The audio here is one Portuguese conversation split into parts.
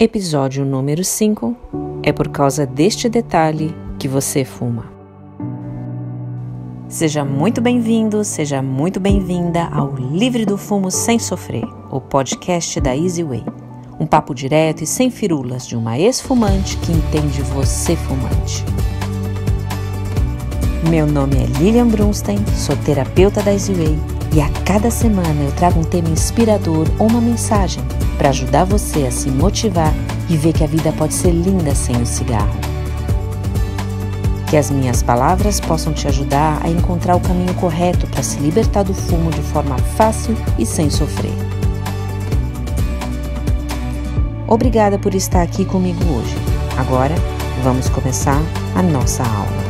episódio número 5, é por causa deste detalhe que você fuma. Seja muito bem-vindo, seja muito bem-vinda ao Livre do Fumo Sem Sofrer, o podcast da Easy Way. Um papo direto e sem firulas de uma ex-fumante que entende você fumante. Meu nome é Lilian Brunstein, sou terapeuta da Easy Way e a cada semana eu trago um tema inspirador ou uma mensagem para ajudar você a se motivar e ver que a vida pode ser linda sem o cigarro. Que as minhas palavras possam te ajudar a encontrar o caminho correto para se libertar do fumo de forma fácil e sem sofrer. Obrigada por estar aqui comigo hoje. Agora, vamos começar a nossa aula.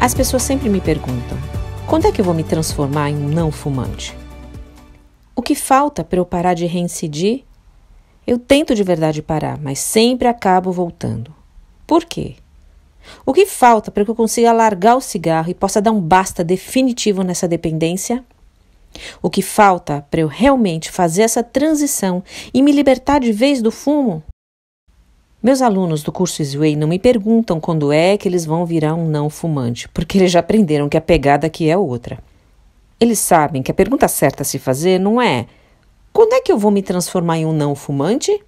As pessoas sempre me perguntam: quando é que eu vou me transformar em um não fumante? O que falta para eu parar de reincidir? Eu tento de verdade parar, mas sempre acabo voltando. Por quê? O que falta para que eu consiga largar o cigarro e possa dar um basta definitivo nessa dependência? O que falta para eu realmente fazer essa transição e me libertar de vez do fumo? Meus alunos do curso Sway não me perguntam quando é que eles vão virar um não fumante, porque eles já aprenderam que a pegada aqui é outra. Eles sabem que a pergunta certa a se fazer não é: quando é que eu vou me transformar em um não fumante?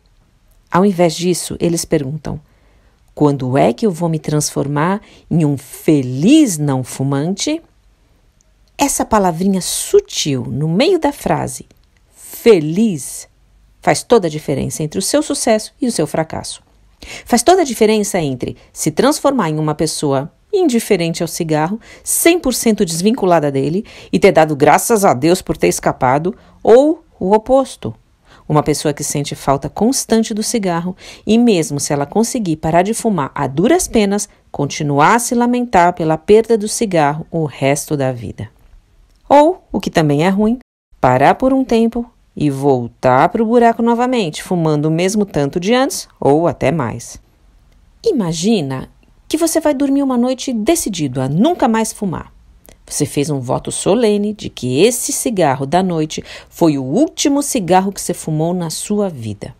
Ao invés disso, eles perguntam: quando é que eu vou me transformar em um feliz não fumante? Essa palavrinha sutil no meio da frase, feliz, faz toda a diferença entre o seu sucesso e o seu fracasso. Faz toda a diferença entre se transformar em uma pessoa indiferente ao cigarro, 100% desvinculada dele e ter dado graças a Deus por ter escapado, ou o oposto. Uma pessoa que sente falta constante do cigarro e, mesmo se ela conseguir parar de fumar a duras penas, continuar a se lamentar pela perda do cigarro o resto da vida. Ou, o que também é ruim, parar por um tempo e voltar para o buraco novamente, fumando o mesmo tanto de antes ou até mais. Imagina que você vai dormir uma noite decidido a nunca mais fumar. Você fez um voto solene de que esse cigarro da noite foi o último cigarro que você fumou na sua vida.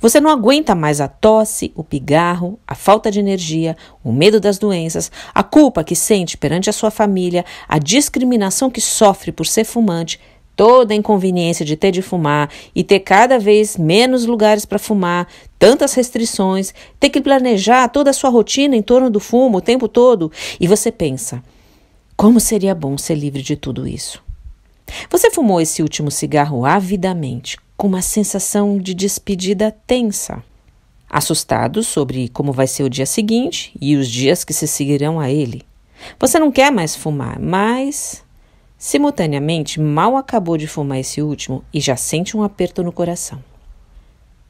Você não aguenta mais a tosse, o pigarro, a falta de energia, o medo das doenças, a culpa que sente perante a sua família, a discriminação que sofre por ser fumante, toda a inconveniência de ter de fumar e ter cada vez menos lugares para fumar, tantas restrições, ter que planejar toda a sua rotina em torno do fumo o tempo todo, e você pensa: como seria bom ser livre de tudo isso? Você fumou esse último cigarro avidamente, com uma sensação de despedida tensa. Assustado sobre como vai ser o dia seguinte e os dias que se seguirão a ele. Você não quer mais fumar, mas Simultaneamente, mal acabou de fumar esse último e já sente um aperto no coração.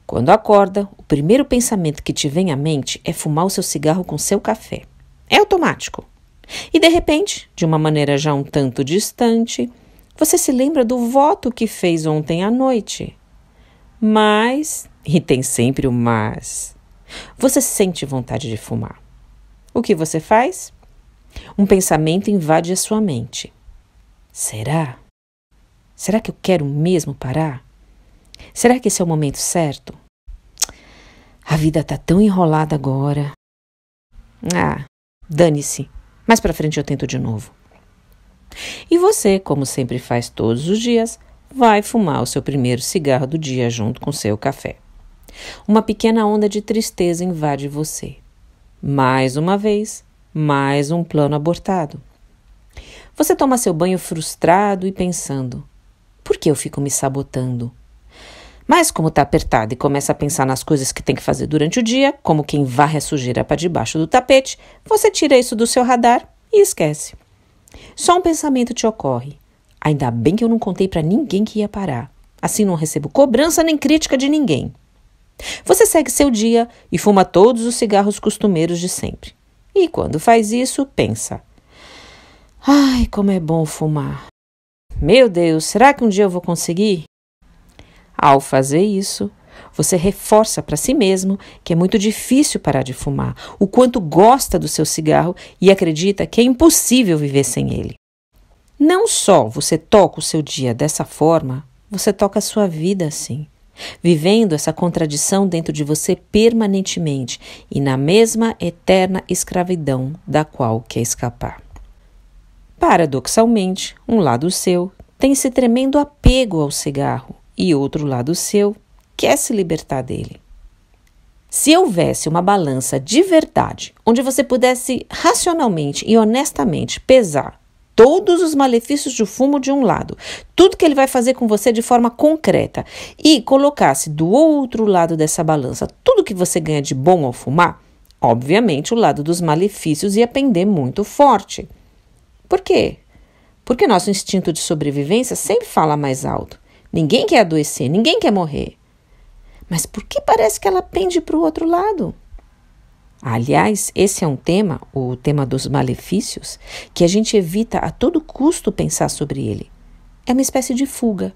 Quando acorda, o primeiro pensamento que te vem à mente é fumar o seu cigarro com seu café. É automático. E de repente, de uma maneira já um tanto distante, você se lembra do voto que fez ontem à noite. Mas, e tem sempre o mas, você sente vontade de fumar. O que você faz? Um pensamento invade a sua mente. Será? Será que eu quero mesmo parar? Será que esse é o momento certo? A vida tá tão enrolada agora. Ah, dane-se. Mais para frente eu tento de novo. E você, como sempre faz todos os dias, vai fumar o seu primeiro cigarro do dia junto com seu café. Uma pequena onda de tristeza invade você. Mais uma vez, mais um plano abortado. Você toma seu banho frustrado e pensando: por que eu fico me sabotando? Mas, como está apertado e começa a pensar nas coisas que tem que fazer durante o dia, como quem varre a sujeira para debaixo do tapete, você tira isso do seu radar e esquece. Só um pensamento te ocorre: ainda bem que eu não contei para ninguém que ia parar. Assim não recebo cobrança nem crítica de ninguém. Você segue seu dia e fuma todos os cigarros costumeiros de sempre. E quando faz isso, pensa: Ai, como é bom fumar! Meu Deus, será que um dia eu vou conseguir? Ao fazer isso, você reforça para si mesmo que é muito difícil parar de fumar, o quanto gosta do seu cigarro e acredita que é impossível viver sem ele. Não só você toca o seu dia dessa forma, você toca a sua vida assim, vivendo essa contradição dentro de você permanentemente e na mesma eterna escravidão da qual quer escapar. Paradoxalmente, um lado seu tem esse tremendo apego ao cigarro e outro lado seu quer se libertar dele. Se houvesse uma balança de verdade, onde você pudesse racionalmente e honestamente pesar todos os malefícios do fumo de um lado, tudo que ele vai fazer com você de forma concreta, e colocasse do outro lado dessa balança tudo que você ganha de bom ao fumar, obviamente o lado dos malefícios ia pender muito forte. Por quê? Porque nosso instinto de sobrevivência sempre fala mais alto. Ninguém quer adoecer, ninguém quer morrer. Mas por que parece que ela pende para o outro lado? Aliás, esse é um tema, o tema dos malefícios, que a gente evita a todo custo pensar sobre ele. É uma espécie de fuga,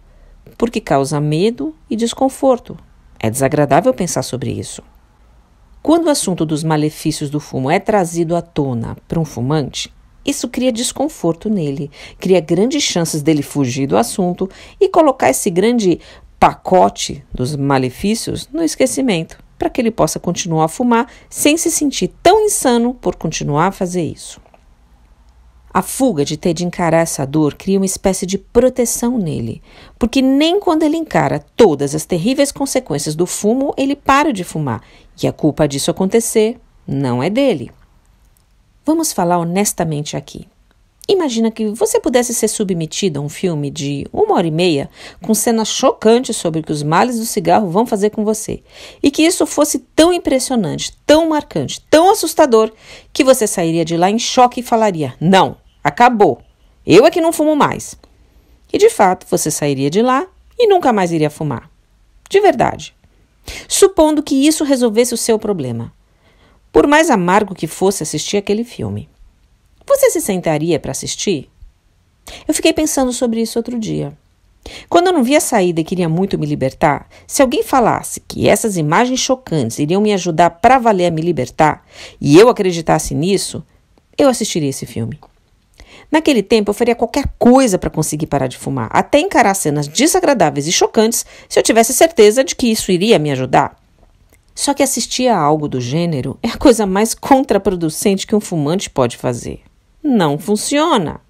porque causa medo e desconforto. É desagradável pensar sobre isso. Quando o assunto dos malefícios do fumo é trazido à tona para um fumante, isso cria desconforto nele, cria grandes chances dele fugir do assunto e colocar esse grande pacote dos malefícios no esquecimento, para que ele possa continuar a fumar sem se sentir tão insano por continuar a fazer isso. A fuga de ter de encarar essa dor cria uma espécie de proteção nele, porque nem quando ele encara todas as terríveis consequências do fumo, ele para de fumar, e a culpa disso acontecer não é dele. Vamos falar honestamente aqui. Imagina que você pudesse ser submetido a um filme de uma hora e meia com cenas chocantes sobre o que os males do cigarro vão fazer com você. E que isso fosse tão impressionante, tão marcante, tão assustador, que você sairia de lá em choque e falaria: Não, acabou. Eu é que não fumo mais. E de fato, você sairia de lá e nunca mais iria fumar. De verdade. Supondo que isso resolvesse o seu problema por mais amargo que fosse assistir aquele filme. Você se sentaria para assistir? Eu fiquei pensando sobre isso outro dia. Quando eu não via saída e queria muito me libertar, se alguém falasse que essas imagens chocantes iriam me ajudar para valer a me libertar e eu acreditasse nisso, eu assistiria esse filme. Naquele tempo, eu faria qualquer coisa para conseguir parar de fumar, até encarar cenas desagradáveis e chocantes se eu tivesse certeza de que isso iria me ajudar. Só que assistir a algo do gênero é a coisa mais contraproducente que um fumante pode fazer. Não funciona.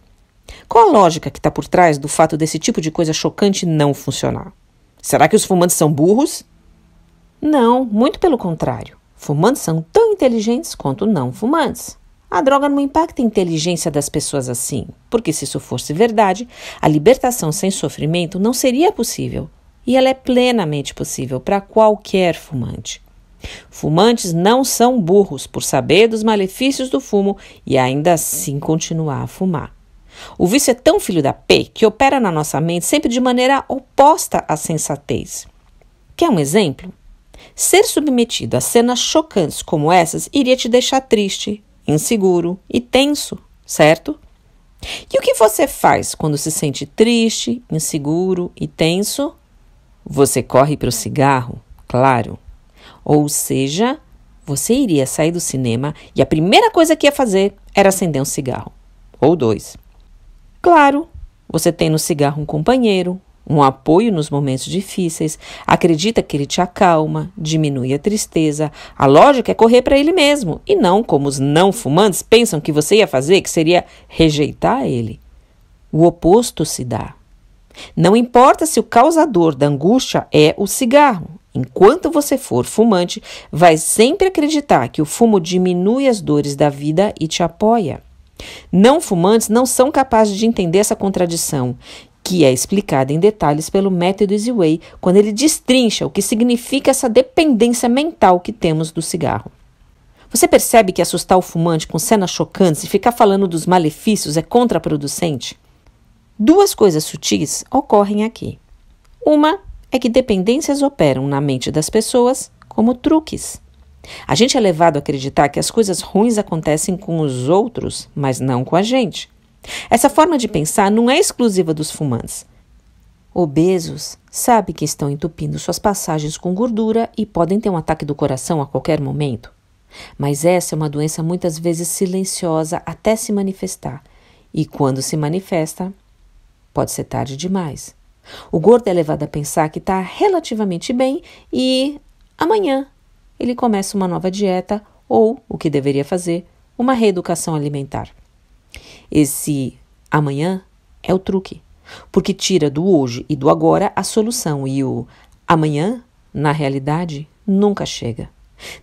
Qual a lógica que está por trás do fato desse tipo de coisa chocante não funcionar? Será que os fumantes são burros? Não, muito pelo contrário. Fumantes são tão inteligentes quanto não fumantes. A droga não impacta a inteligência das pessoas assim, porque se isso fosse verdade, a libertação sem sofrimento não seria possível. E ela é plenamente possível para qualquer fumante. Fumantes não são burros por saber dos malefícios do fumo e ainda assim continuar a fumar. O vício é tão filho da P que opera na nossa mente sempre de maneira oposta à sensatez. Quer um exemplo? Ser submetido a cenas chocantes como essas iria te deixar triste, inseguro e tenso, certo? E o que você faz quando se sente triste, inseguro e tenso? Você corre para o cigarro, claro. Ou seja, você iria sair do cinema e a primeira coisa que ia fazer era acender um cigarro ou dois. Claro, você tem no cigarro um companheiro, um apoio nos momentos difíceis, acredita que ele te acalma, diminui a tristeza. A lógica é correr para ele mesmo e não como os não fumantes pensam que você ia fazer, que seria rejeitar ele. O oposto se dá. Não importa se o causador da angústia é o cigarro, Enquanto você for fumante, vai sempre acreditar que o fumo diminui as dores da vida e te apoia. Não fumantes não são capazes de entender essa contradição, que é explicada em detalhes pelo método Easy Way, quando ele destrincha o que significa essa dependência mental que temos do cigarro. Você percebe que assustar o fumante com cenas chocantes e ficar falando dos malefícios é contraproducente? Duas coisas sutis ocorrem aqui. Uma é que dependências operam na mente das pessoas como truques. A gente é levado a acreditar que as coisas ruins acontecem com os outros, mas não com a gente. Essa forma de pensar não é exclusiva dos fumantes. Obesos sabem que estão entupindo suas passagens com gordura e podem ter um ataque do coração a qualquer momento. Mas essa é uma doença muitas vezes silenciosa até se manifestar, e quando se manifesta, pode ser tarde demais. O gordo é levado a pensar que está relativamente bem e amanhã ele começa uma nova dieta ou, o que deveria fazer, uma reeducação alimentar. Esse amanhã é o truque, porque tira do hoje e do agora a solução e o amanhã, na realidade, nunca chega.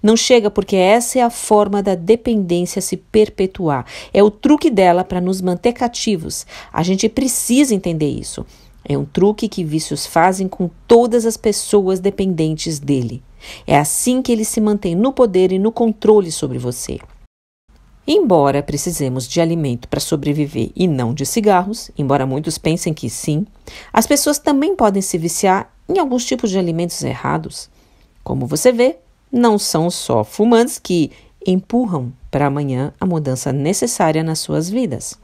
Não chega porque essa é a forma da dependência se perpetuar. É o truque dela para nos manter cativos. A gente precisa entender isso. É um truque que vícios fazem com todas as pessoas dependentes dele. É assim que ele se mantém no poder e no controle sobre você. Embora precisemos de alimento para sobreviver e não de cigarros, embora muitos pensem que sim, as pessoas também podem se viciar em alguns tipos de alimentos errados. Como você vê, não são só fumantes que empurram para amanhã a mudança necessária nas suas vidas.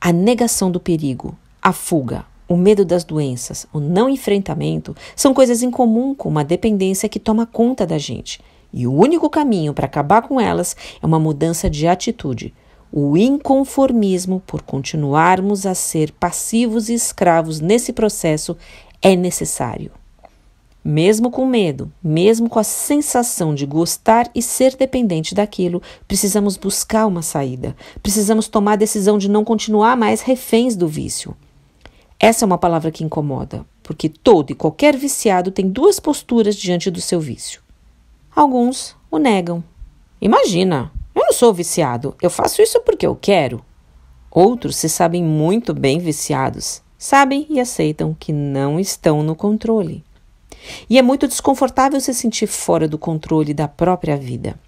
A negação do perigo, a fuga, o medo das doenças, o não enfrentamento, são coisas em comum com uma dependência que toma conta da gente. E o único caminho para acabar com elas é uma mudança de atitude. O inconformismo por continuarmos a ser passivos e escravos nesse processo é necessário. Mesmo com medo, mesmo com a sensação de gostar e ser dependente daquilo, precisamos buscar uma saída. Precisamos tomar a decisão de não continuar mais reféns do vício. Essa é uma palavra que incomoda, porque todo e qualquer viciado tem duas posturas diante do seu vício. Alguns o negam. Imagina, eu não sou viciado, eu faço isso porque eu quero. Outros se sabem muito bem viciados, sabem e aceitam que não estão no controle. E é muito desconfortável se sentir fora do controle da própria vida.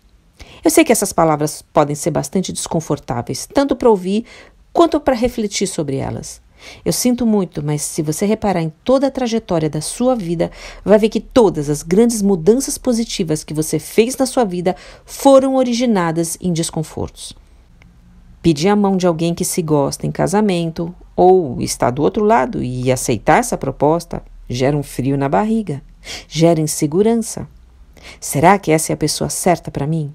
Eu sei que essas palavras podem ser bastante desconfortáveis, tanto para ouvir quanto para refletir sobre elas. Eu sinto muito, mas se você reparar em toda a trajetória da sua vida, vai ver que todas as grandes mudanças positivas que você fez na sua vida foram originadas em desconfortos. Pedir a mão de alguém que se gosta em casamento ou está do outro lado e aceitar essa proposta gera um frio na barriga, gera insegurança. Será que essa é a pessoa certa para mim?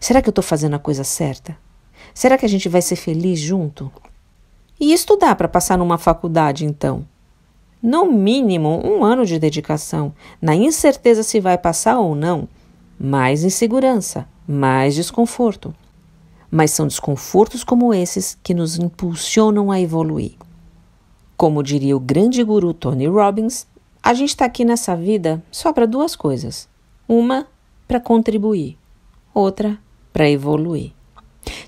Será que eu estou fazendo a coisa certa? Será que a gente vai ser feliz junto? E estudar para passar numa faculdade, então? No mínimo, um ano de dedicação, na incerteza se vai passar ou não, mais insegurança, mais desconforto. Mas são desconfortos como esses que nos impulsionam a evoluir. Como diria o grande guru Tony Robbins, a gente está aqui nessa vida só para duas coisas: uma para contribuir, outra para evoluir.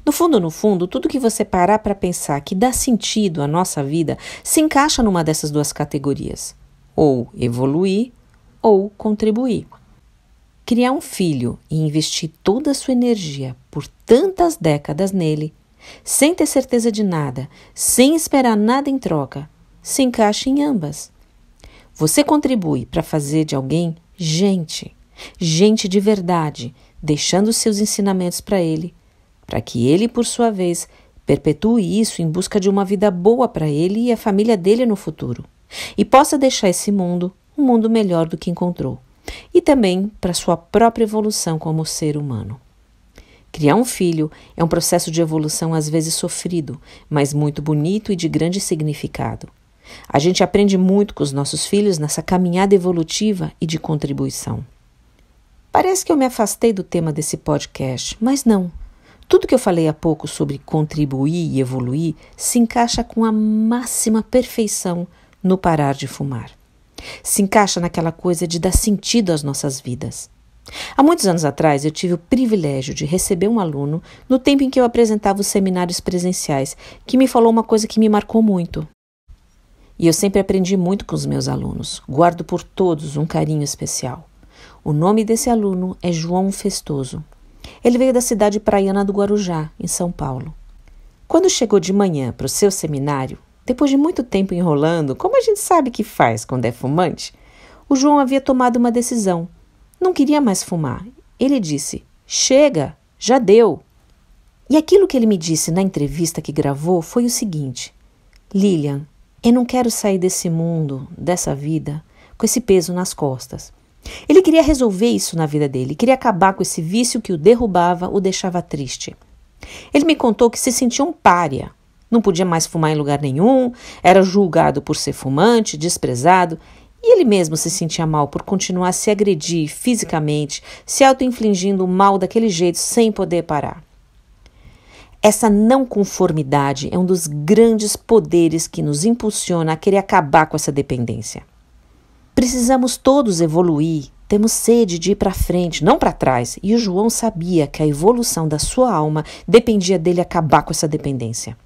No fundo, no fundo, tudo que você parar para pensar que dá sentido à nossa vida se encaixa numa dessas duas categorias: ou evoluir ou contribuir. Criar um filho e investir toda a sua energia por tantas décadas nele, sem ter certeza de nada, sem esperar nada em troca, se encaixa em ambas. Você contribui para fazer de alguém gente, gente de verdade, deixando seus ensinamentos para ele para que ele, por sua vez, perpetue isso em busca de uma vida boa para ele e a família dele no futuro, e possa deixar esse mundo um mundo melhor do que encontrou, e também para sua própria evolução como ser humano. Criar um filho é um processo de evolução às vezes sofrido, mas muito bonito e de grande significado. A gente aprende muito com os nossos filhos nessa caminhada evolutiva e de contribuição. Parece que eu me afastei do tema desse podcast, mas não. Tudo que eu falei há pouco sobre contribuir e evoluir se encaixa com a máxima perfeição no parar de fumar. Se encaixa naquela coisa de dar sentido às nossas vidas. Há muitos anos atrás, eu tive o privilégio de receber um aluno no tempo em que eu apresentava os seminários presenciais, que me falou uma coisa que me marcou muito. E eu sempre aprendi muito com os meus alunos, guardo por todos um carinho especial. O nome desse aluno é João Festoso. Ele veio da cidade praiana do Guarujá, em São Paulo. Quando chegou de manhã para o seu seminário, depois de muito tempo enrolando, como a gente sabe que faz quando é fumante, o João havia tomado uma decisão. Não queria mais fumar. Ele disse: Chega, já deu. E aquilo que ele me disse na entrevista que gravou foi o seguinte: Lilian, eu não quero sair desse mundo, dessa vida, com esse peso nas costas. Ele queria resolver isso na vida dele, queria acabar com esse vício que o derrubava, o deixava triste. Ele me contou que se sentia um pária, não podia mais fumar em lugar nenhum, era julgado por ser fumante, desprezado, e ele mesmo se sentia mal por continuar a se agredir fisicamente, se auto-infligindo o mal daquele jeito sem poder parar. Essa não conformidade é um dos grandes poderes que nos impulsiona a querer acabar com essa dependência. Precisamos todos evoluir, temos sede de ir para frente, não para trás. E o João sabia que a evolução da sua alma dependia dele acabar com essa dependência.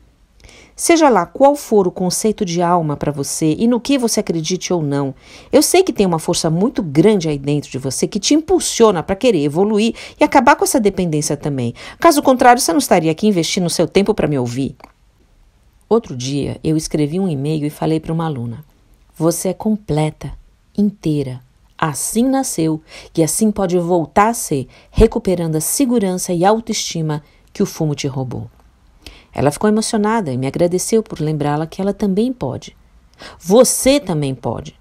Seja lá qual for o conceito de alma para você e no que você acredite ou não, eu sei que tem uma força muito grande aí dentro de você que te impulsiona para querer evoluir e acabar com essa dependência também. Caso contrário, você não estaria aqui investindo seu tempo para me ouvir. Outro dia, eu escrevi um e-mail e falei para uma aluna: Você é completa inteira. Assim nasceu e assim pode voltar a ser, recuperando a segurança e autoestima que o fumo te roubou. Ela ficou emocionada e me agradeceu por lembrá-la que ela também pode. Você também pode.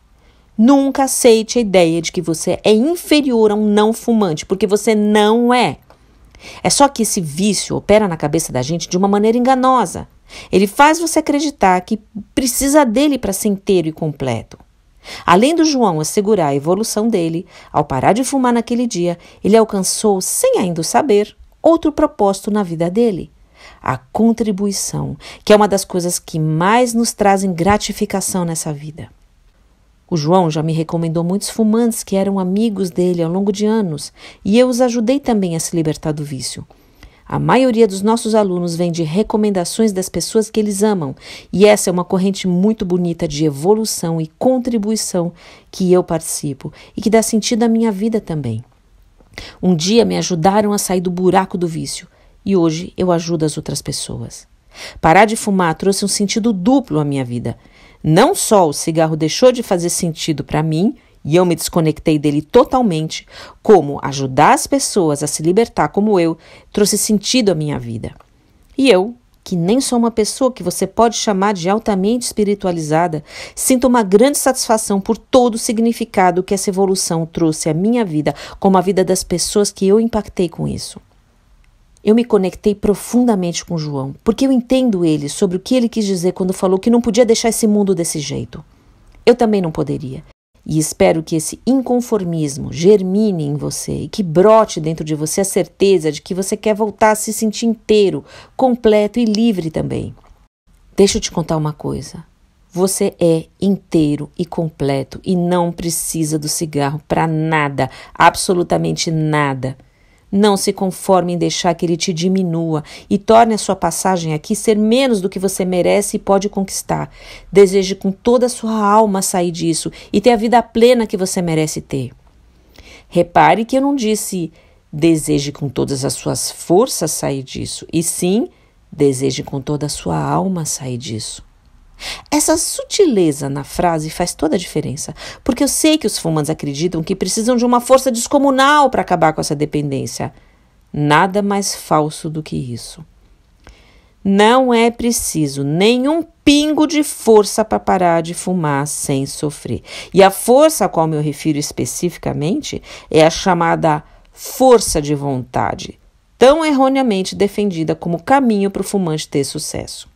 Nunca aceite a ideia de que você é inferior a um não fumante, porque você não é. É só que esse vício opera na cabeça da gente de uma maneira enganosa. Ele faz você acreditar que precisa dele para ser inteiro e completo. Além do João assegurar a evolução dele, ao parar de fumar naquele dia, ele alcançou, sem ainda o saber, outro propósito na vida dele: a contribuição, que é uma das coisas que mais nos trazem gratificação nessa vida. O João já me recomendou muitos fumantes que eram amigos dele ao longo de anos, e eu os ajudei também a se libertar do vício. A maioria dos nossos alunos vem de recomendações das pessoas que eles amam, e essa é uma corrente muito bonita de evolução e contribuição que eu participo e que dá sentido à minha vida também. Um dia me ajudaram a sair do buraco do vício e hoje eu ajudo as outras pessoas. Parar de fumar trouxe um sentido duplo à minha vida. Não só o cigarro deixou de fazer sentido para mim e eu me desconectei dele totalmente, como ajudar as pessoas a se libertar como eu trouxe sentido à minha vida. E eu, que nem sou uma pessoa que você pode chamar de altamente espiritualizada, sinto uma grande satisfação por todo o significado que essa evolução trouxe à minha vida, como a vida das pessoas que eu impactei com isso. Eu me conectei profundamente com João, porque eu entendo ele sobre o que ele quis dizer quando falou que não podia deixar esse mundo desse jeito. Eu também não poderia. E espero que esse inconformismo germine em você e que brote dentro de você a certeza de que você quer voltar a se sentir inteiro, completo e livre também. Deixa eu te contar uma coisa. Você é inteiro e completo e não precisa do cigarro para nada, absolutamente nada. Não se conforme em deixar que ele te diminua e torne a sua passagem aqui ser menos do que você merece e pode conquistar. Deseje com toda a sua alma sair disso e ter a vida plena que você merece ter. Repare que eu não disse deseje com todas as suas forças sair disso, e sim, deseje com toda a sua alma sair disso. Essa sutileza na frase faz toda a diferença, porque eu sei que os fumantes acreditam que precisam de uma força descomunal para acabar com essa dependência. Nada mais falso do que isso. Não é preciso nenhum pingo de força para parar de fumar sem sofrer. E a força a qual me refiro especificamente é a chamada força de vontade, tão erroneamente defendida como caminho para o fumante ter sucesso.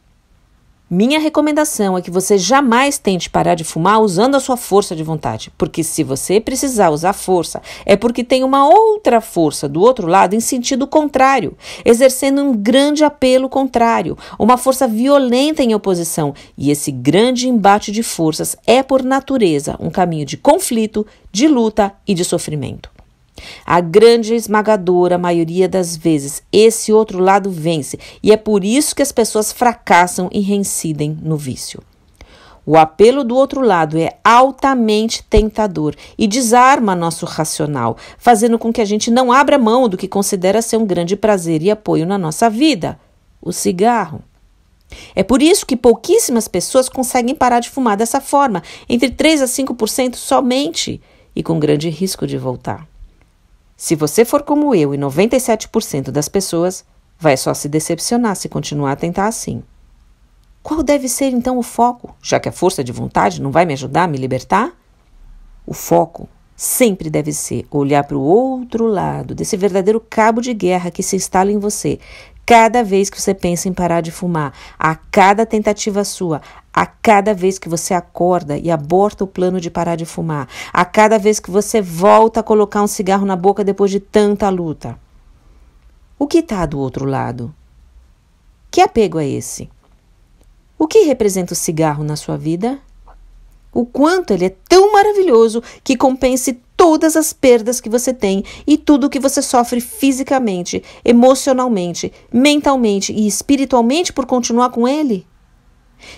Minha recomendação é que você jamais tente parar de fumar usando a sua força de vontade, porque se você precisar usar força, é porque tem uma outra força do outro lado em sentido contrário, exercendo um grande apelo contrário, uma força violenta em oposição, e esse grande embate de forças é por natureza um caminho de conflito, de luta e de sofrimento. A grande esmagadora maioria das vezes, esse outro lado vence, e é por isso que as pessoas fracassam e reincidem no vício. O apelo do outro lado é altamente tentador e desarma nosso racional, fazendo com que a gente não abra mão do que considera ser um grande prazer e apoio na nossa vida o cigarro. É por isso que pouquíssimas pessoas conseguem parar de fumar dessa forma, entre 3 a 5% somente, e com grande risco de voltar. Se você for como eu e 97% das pessoas, vai só se decepcionar se continuar a tentar assim. Qual deve ser então o foco, já que a força de vontade não vai me ajudar a me libertar? O foco sempre deve ser olhar para o outro lado desse verdadeiro cabo de guerra que se instala em você. Cada vez que você pensa em parar de fumar, a cada tentativa sua, a cada vez que você acorda e aborta o plano de parar de fumar, a cada vez que você volta a colocar um cigarro na boca depois de tanta luta. O que está do outro lado? Que apego é esse? O que representa o cigarro na sua vida? O quanto ele é tão maravilhoso que compense todas as perdas que você tem e tudo o que você sofre fisicamente, emocionalmente, mentalmente e espiritualmente por continuar com ele?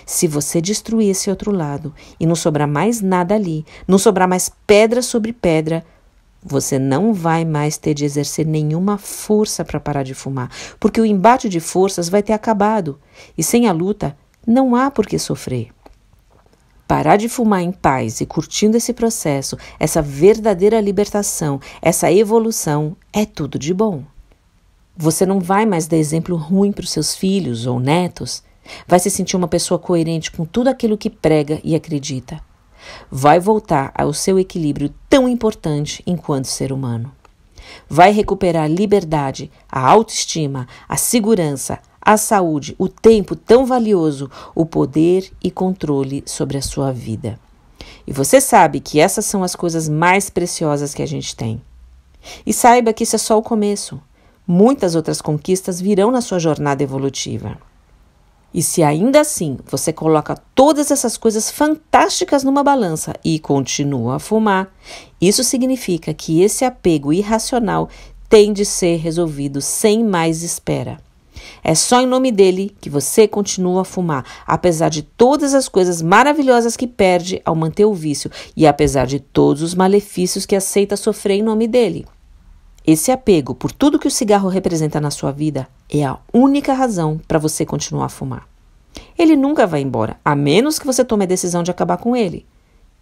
Se você destruir esse outro lado e não sobrar mais nada ali, não sobrar mais pedra sobre pedra, você não vai mais ter de exercer nenhuma força para parar de fumar, porque o embate de forças vai ter acabado e sem a luta não há por que sofrer. Parar de fumar em paz e curtindo esse processo, essa verdadeira libertação, essa evolução, é tudo de bom. Você não vai mais dar exemplo ruim para os seus filhos ou netos. Vai se sentir uma pessoa coerente com tudo aquilo que prega e acredita. Vai voltar ao seu equilíbrio tão importante enquanto ser humano. Vai recuperar a liberdade, a autoestima, a segurança, a saúde, o tempo tão valioso, o poder e controle sobre a sua vida. E você sabe que essas são as coisas mais preciosas que a gente tem. E saiba que isso é só o começo. Muitas outras conquistas virão na sua jornada evolutiva. E se ainda assim você coloca todas essas coisas fantásticas numa balança e continua a fumar, isso significa que esse apego irracional tem de ser resolvido sem mais espera. É só em nome dele que você continua a fumar, apesar de todas as coisas maravilhosas que perde ao manter o vício e apesar de todos os malefícios que aceita sofrer em nome dele. Esse apego por tudo que o cigarro representa na sua vida é a única razão para você continuar a fumar. Ele nunca vai embora, a menos que você tome a decisão de acabar com ele.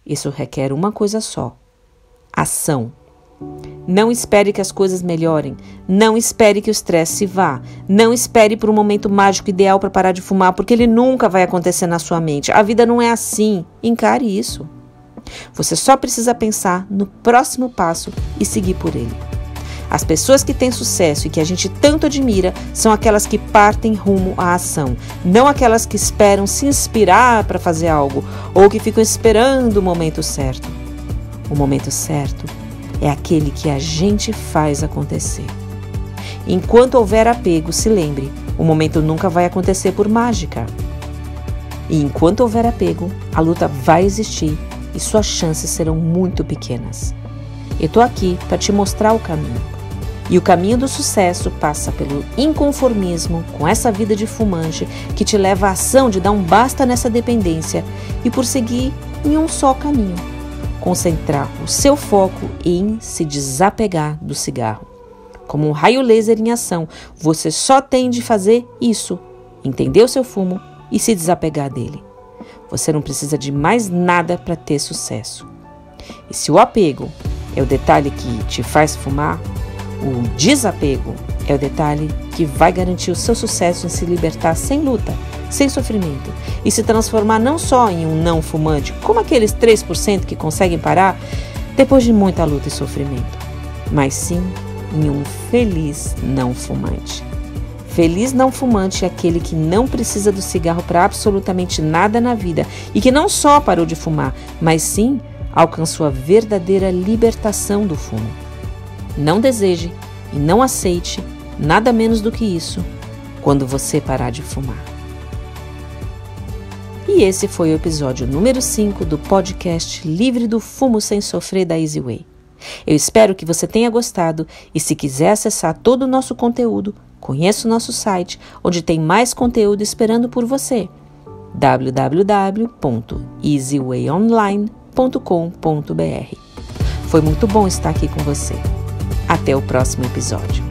Isso requer uma coisa só: ação. Não espere que as coisas melhorem. Não espere que o estresse se vá. Não espere por um momento mágico ideal para parar de fumar, porque ele nunca vai acontecer na sua mente. A vida não é assim. Encare isso. Você só precisa pensar no próximo passo e seguir por ele. As pessoas que têm sucesso e que a gente tanto admira são aquelas que partem rumo à ação, não aquelas que esperam se inspirar para fazer algo ou que ficam esperando o momento certo. O momento certo é aquele que a gente faz acontecer. Enquanto houver apego, se lembre, o momento nunca vai acontecer por mágica. E enquanto houver apego, a luta vai existir e suas chances serão muito pequenas. Eu tô aqui para te mostrar o caminho. E o caminho do sucesso passa pelo inconformismo com essa vida de fumante que te leva à ação de dar um basta nessa dependência e por seguir em um só caminho: concentrar o seu foco em se desapegar do cigarro. Como um raio laser em ação, você só tem de fazer isso: entender o seu fumo e se desapegar dele. Você não precisa de mais nada para ter sucesso. E se o apego é o detalhe que te faz fumar, o desapego é o detalhe que vai garantir o seu sucesso em se libertar sem luta, sem sofrimento e se transformar não só em um não fumante, como aqueles 3% que conseguem parar depois de muita luta e sofrimento, mas sim em um feliz não fumante. Feliz não fumante é aquele que não precisa do cigarro para absolutamente nada na vida e que não só parou de fumar, mas sim alcançou a verdadeira libertação do fumo não deseje e não aceite nada menos do que isso quando você parar de fumar. E esse foi o episódio número 5 do podcast Livre do Fumo Sem Sofrer da Easy Way. Eu espero que você tenha gostado e se quiser acessar todo o nosso conteúdo, conheça o nosso site, onde tem mais conteúdo esperando por você. www.easywayonline.com.br. Foi muito bom estar aqui com você. Até o próximo episódio.